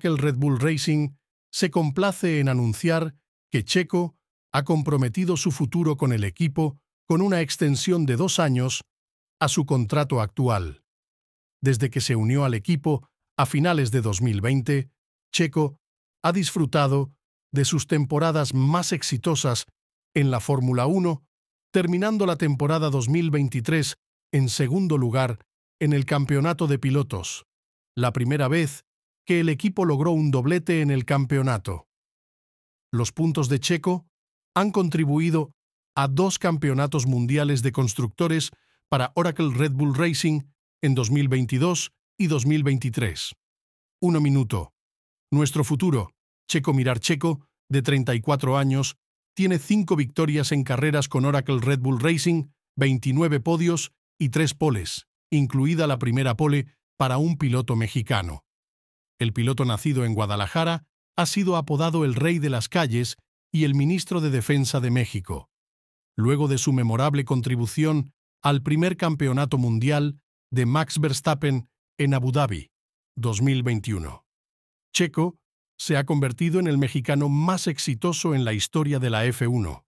que el Red Bull Racing se complace en anunciar que Checo ha comprometido su futuro con el equipo con una extensión de dos años a su contrato actual. Desde que se unió al equipo a finales de 2020, Checo ha disfrutado de sus temporadas más exitosas en la Fórmula 1, terminando la temporada 2023 en segundo lugar en el Campeonato de Pilotos, la primera vez que el equipo logró un doblete en el campeonato. Los puntos de Checo han contribuido a dos campeonatos mundiales de constructores para Oracle Red Bull Racing en 2022 y 2023. Uno minuto. Nuestro futuro, Checo Mirar Checo, de 34 años, tiene cinco victorias en carreras con Oracle Red Bull Racing, 29 podios y tres poles, incluida la primera pole para un piloto mexicano. El piloto nacido en Guadalajara ha sido apodado el Rey de las Calles y el Ministro de Defensa de México. Luego de su memorable contribución al primer campeonato mundial de Max Verstappen en Abu Dhabi, 2021. Checo se ha convertido en el mexicano más exitoso en la historia de la F1.